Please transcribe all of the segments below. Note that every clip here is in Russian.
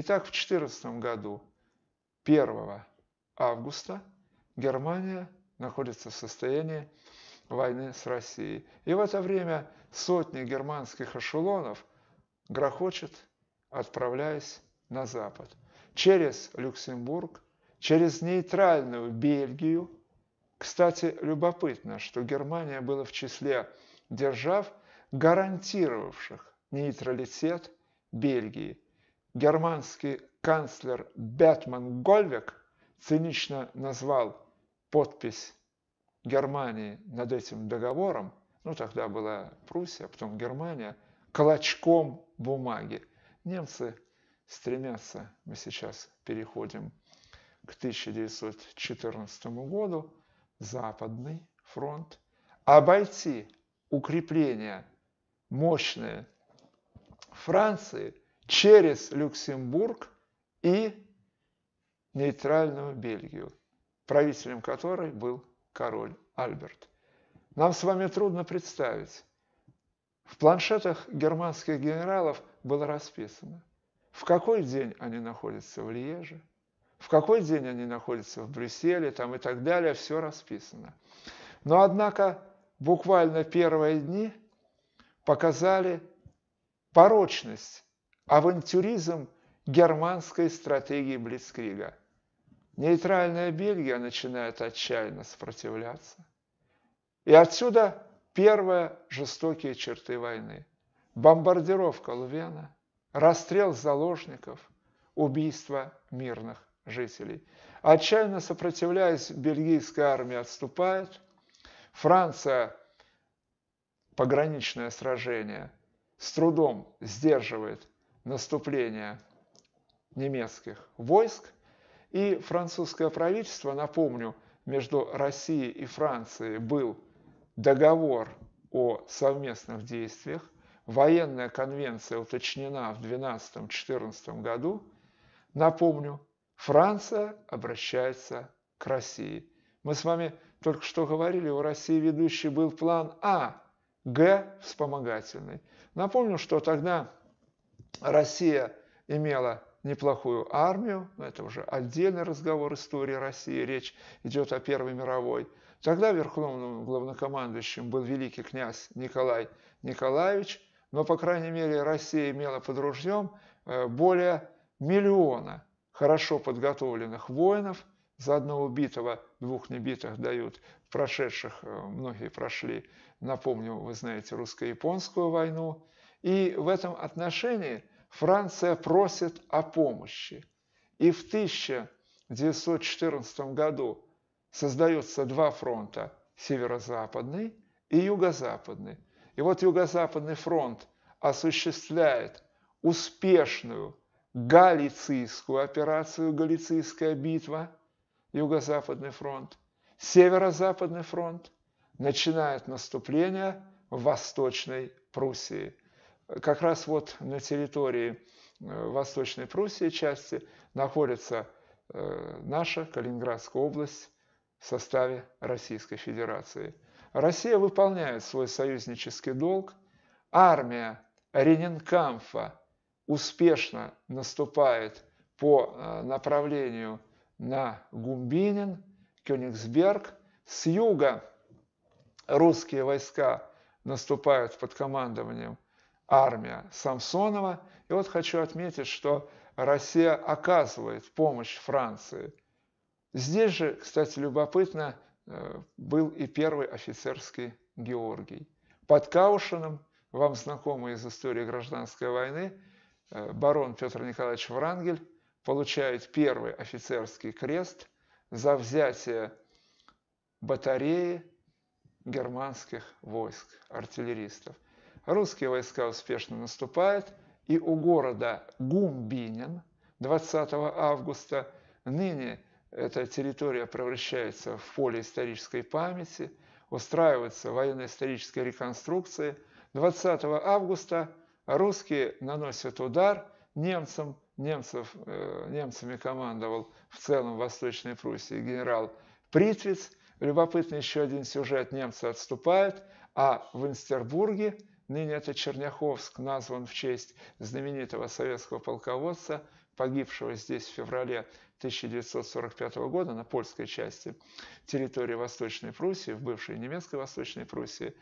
Итак, в 2014 году, 1 августа, Германия находится в состоянии войны с Россией. И в это время сотни германских эшелонов грохочет, отправляясь на запад. Через Люксембург, через нейтральную Бельгию. Кстати, любопытно, что Германия была в числе держав, гарантировавших нейтралитет Бельгии – германский канцлер Бетман Гольвек цинично назвал подпись Германии над этим договором, ну тогда была Пруссия, а потом Германия, клочком бумаги. Немцы стремятся, мы сейчас переходим к 1914 году, Западный фронт, обойти укрепления мощные Франции – через Люксембург и нейтральную Бельгию, правителем которой был король Альберт. Нам с вами трудно представить. В планшетах германских генералов было расписано, в какой день они находятся в Льеже, в какой день они находятся в Брюсселе там и так далее, все расписано. Но, однако, буквально первые дни показали порочность авантюризм германской стратегии Блицкрига. Нейтральная Бельгия начинает отчаянно сопротивляться. И отсюда первые жестокие черты войны. Бомбардировка Лувена, расстрел заложников, убийство мирных жителей. Отчаянно сопротивляясь, бельгийская армия отступает. Франция – пограничное сражение – с трудом сдерживает наступления немецких войск, и французское правительство, напомню, между Россией и Францией был договор о совместных действиях, военная конвенция уточнена в 12-14 году. Напомню, Франция обращается к России. Мы с вами только что говорили, у России ведущий был план А, Г – вспомогательный. Напомню, что тогда Россия имела неплохую армию, но это уже отдельный разговор истории России, речь идет о Первой мировой. Тогда верховным главнокомандующим был великий князь Николай Николаевич, но, по крайней мере, Россия имела под ружьем э, более миллиона хорошо подготовленных воинов, за одного убитого двух небитых дают прошедших, э, многие прошли, напомню, вы знаете, русско-японскую войну, и в этом отношении Франция просит о помощи. И в 1914 году создаются два фронта – северо-западный и юго-западный. И вот юго-западный фронт осуществляет успешную галицийскую операцию, галицийская битва, юго-западный фронт. Северо-западный фронт начинает наступление в Восточной Пруссии – как раз вот на территории э, Восточной Пруссии части находится э, наша Калининградская область в составе Российской Федерации. Россия выполняет свой союзнический долг. Армия Ренинкамфа успешно наступает по э, направлению на Гумбинин, Кёнигсберг. С юга русские войска наступают под командованием армия Самсонова. И вот хочу отметить, что Россия оказывает помощь Франции. Здесь же, кстати, любопытно, э, был и первый офицерский Георгий. Под Каушином, вам знакомый из истории гражданской войны, э, барон Петр Николаевич Врангель получает первый офицерский крест за взятие батареи германских войск, артиллеристов. Русские войска успешно наступают, и у города Гумбинин 20 августа ныне эта территория превращается в поле исторической памяти, Устраивается военно-исторические реконструкции. 20 августа русские наносят удар немцам, немцев, э, немцами командовал в целом Восточной Пруссии генерал Притвиц. Любопытный еще один сюжет, немцы отступают, а в Инстербурге Ныне это Черняховск назван в честь знаменитого советского полководца, погибшего здесь в феврале 1945 года на польской части территории Восточной Пруссии, в бывшей немецкой Восточной Пруссии.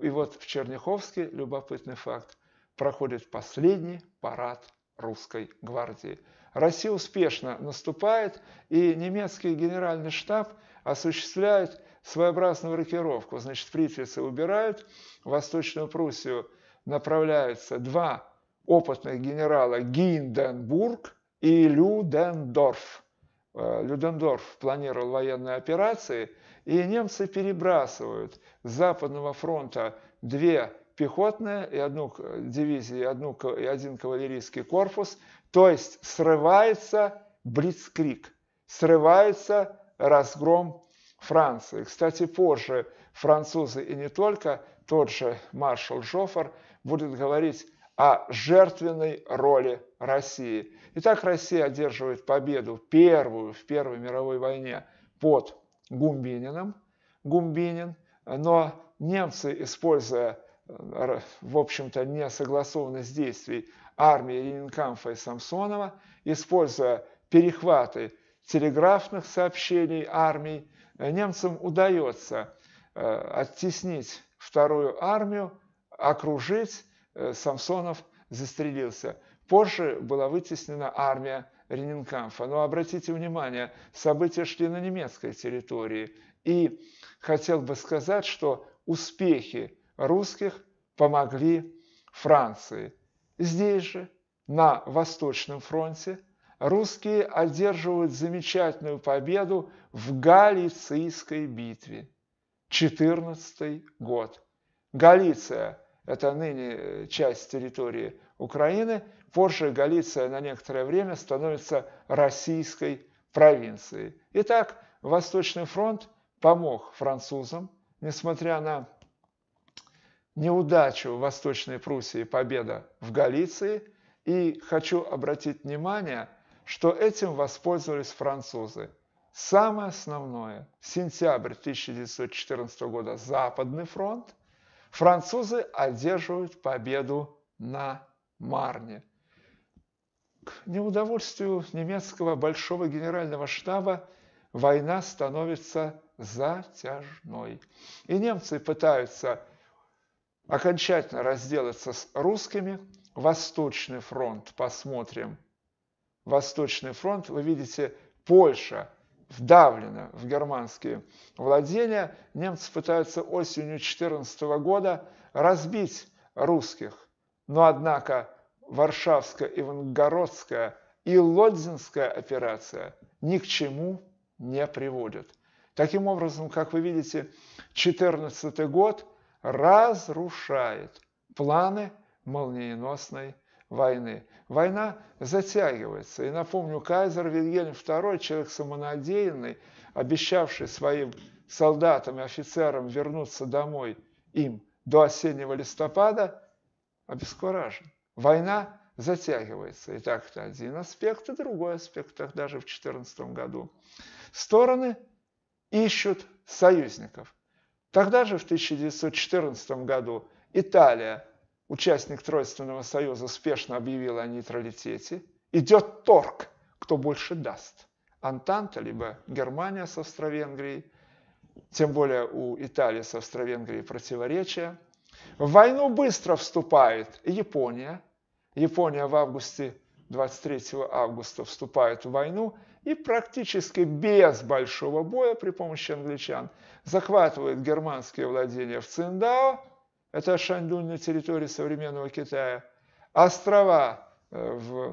И вот в Черняховске, любопытный факт, проходит последний парад русской гвардии. Россия успешно наступает, и немецкий генеральный штаб осуществляет своеобразную рокировку. Значит, фритрицы убирают, в Восточную Пруссию направляются два опытных генерала Гинденбург и Людендорф. Э, Людендорф планировал военные операции, и немцы перебрасывают с Западного фронта две пехотные и одну э, дивизию, и, одну, и один кавалерийский корпус, то есть срывается блицкрик, срывается разгром Франции. Кстати, позже французы и не только, тот же маршал Жофер будет говорить о жертвенной роли России. Итак, Россия одерживает победу первую в Первой мировой войне под Гумбининым. Гумбинин, но немцы, используя, э, в общем-то, несогласованность действий армии Ренинкамфа и Самсонова, используя перехваты телеграфных сообщений армии немцам удается э, оттеснить вторую армию, окружить, э, Самсонов застрелился. Позже была вытеснена армия Ренинкамфа. Но обратите внимание, события шли на немецкой территории. И хотел бы сказать, что успехи русских помогли Франции. Здесь же, на Восточном фронте – русские одерживают замечательную победу в Галицийской битве. 14 год. Галиция – это ныне э, часть территории Украины. Позже Галиция на некоторое время становится российской провинцией. Итак, Восточный фронт помог французам, несмотря на неудачу в Восточной Пруссии, победа в Галиции. И хочу обратить внимание – что этим воспользовались французы. Самое основное – сентябрь 1914 года Западный фронт, французы одерживают победу на Марне. К неудовольствию немецкого большого генерального штаба война становится затяжной. И немцы пытаются окончательно разделаться с русскими. Восточный фронт, посмотрим, Восточный фронт, вы видите, Польша вдавлена в германские владения. Немцы пытаются осенью 14 года разбить русских. Но, однако, Варшавская, Ивангородская и Лодзинская операция ни к чему не приводят. Таким образом, как вы видите, 14 год разрушает планы молниеносной войны. Война затягивается. И напомню, кайзер Вильгельм II, человек самонадеянный, обещавший своим солдатам и офицерам вернуться домой им до осеннего листопада, обескуражен. Война затягивается. Итак, это один аспект, и другой аспект, так даже в 2014 году. Стороны ищут союзников. Тогда же, в 1914 году, Италия – участник Тройственного союза спешно объявил о нейтралитете, идет торг, кто больше даст. Антанта, либо Германия с Австро-Венгрией, тем более у Италии с Австро-Венгрией противоречия. В войну быстро вступает Япония. Япония в августе, 23 августа вступает в войну и практически без большого боя при помощи англичан захватывает германские владения в Циндао, это Шаньдунь на территории современного Китая, острова э, в,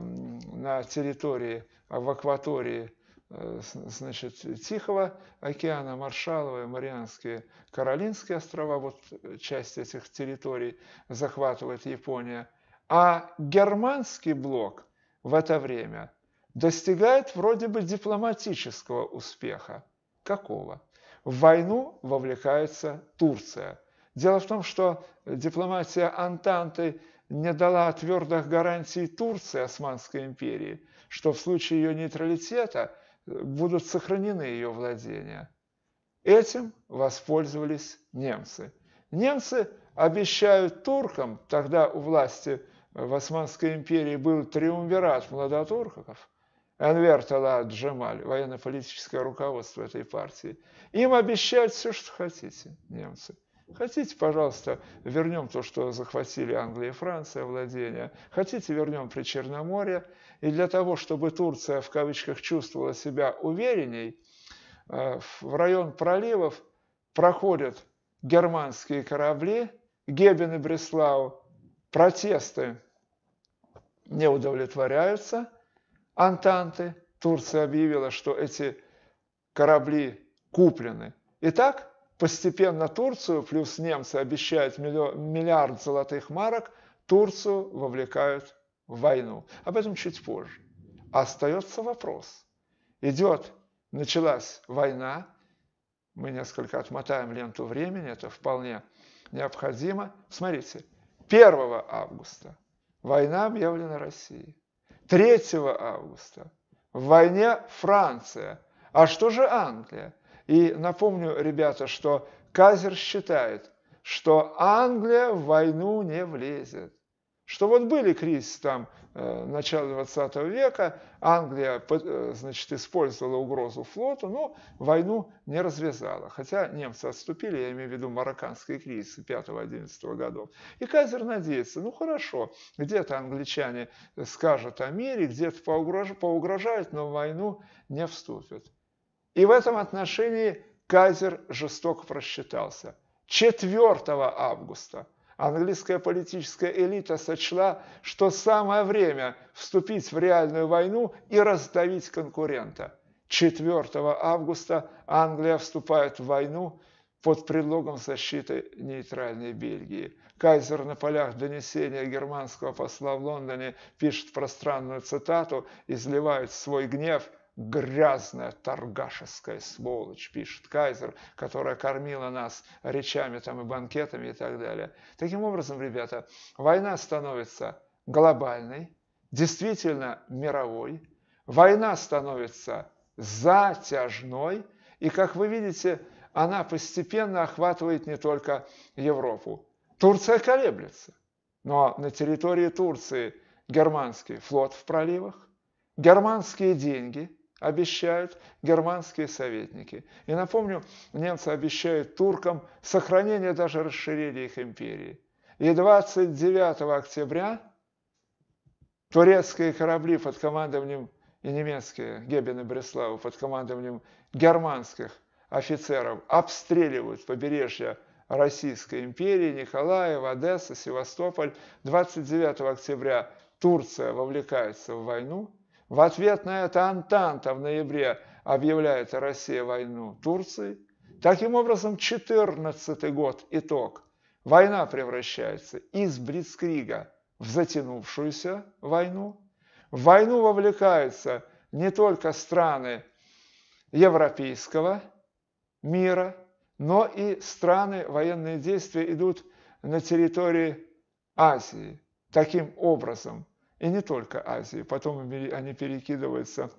на территории, в акватории э, значит, Тихого океана, Маршаловые, Марианские, Каролинские острова, вот э, часть этих территорий захватывает Япония. А германский блок в это время достигает вроде бы дипломатического успеха. Какого? В войну вовлекается Турция – Дело в том, что дипломатия Антанты не дала твердых гарантий Турции, Османской империи, что в случае ее нейтралитета э, будут сохранены ее владения. Этим воспользовались немцы. Немцы обещают туркам, тогда у власти э, в Османской империи был триумвират младотурков, Энвер Талат Джамаль, военно-политическое руководство этой партии, им обещают все, что хотите, немцы – Хотите, пожалуйста, вернем то, что захватили Англия и Франция владения. Хотите, вернем при Черноморье. И для того, чтобы Турция, в кавычках, чувствовала себя уверенней, э, в район проливов проходят германские корабли, Гебен и Бреслау, протесты не удовлетворяются, Антанты, Турция объявила, что эти корабли куплены. Итак, Постепенно Турцию, плюс немцы обещают миллиард золотых марок, Турцию вовлекают в войну. Об этом чуть позже. А остается вопрос. Идет, началась война, мы несколько отмотаем ленту времени, это вполне необходимо. Смотрите, 1 августа война объявлена России. 3 августа в войне Франция. А что же Англия? И напомню, ребята, что Казер считает, что Англия в войну не влезет. Что вот были кризисы там э, начала 20 века, Англия э, значит, использовала угрозу флоту, но войну не развязала. Хотя немцы отступили, я имею в виду марокканские кризисы 5-11 годов. И Казер надеется, ну хорошо, где-то англичане скажут о мире, где-то поугрожают, поугрожают но войну не вступят. И в этом отношении Кайзер жестоко просчитался. 4 августа английская политическая элита сочла, что самое время вступить в реальную войну и раздавить конкурента. 4 августа Англия вступает в войну под предлогом защиты нейтральной Бельгии. Кайзер на полях донесения германского посла в Лондоне пишет пространную цитату, изливает свой гнев грязная торгашеская сволочь, пишет Кайзер, которая кормила нас речами там и банкетами и так далее. Таким образом, ребята, война становится глобальной, действительно мировой, война становится затяжной, и, как вы видите, она постепенно охватывает не только Европу. Турция колеблется, но на территории Турции германский флот в проливах, германские деньги – обещают германские советники. И напомню, немцы обещают туркам сохранение даже расширения их империи. И 29 октября турецкие корабли под командованием и немецкие Геббен и Бреслау под командованием германских офицеров обстреливают побережье Российской империи, Николаев, Одесса, Севастополь. 29 октября Турция вовлекается в войну – в ответ на это Антанта в ноябре объявляет Россия войну Турции. Таким образом, 14 год, итог. Война превращается из Блицкрига в затянувшуюся войну. В войну вовлекаются не только страны европейского мира, но и страны, военные действия идут на территории Азии. Таким образом, и не только Азии. Потом они перекидываются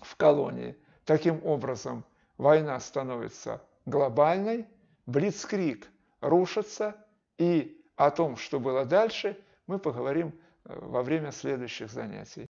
в колонии. Таким образом, война становится глобальной, блицкрик рушится, и о том, что было дальше, мы поговорим э, во время следующих занятий.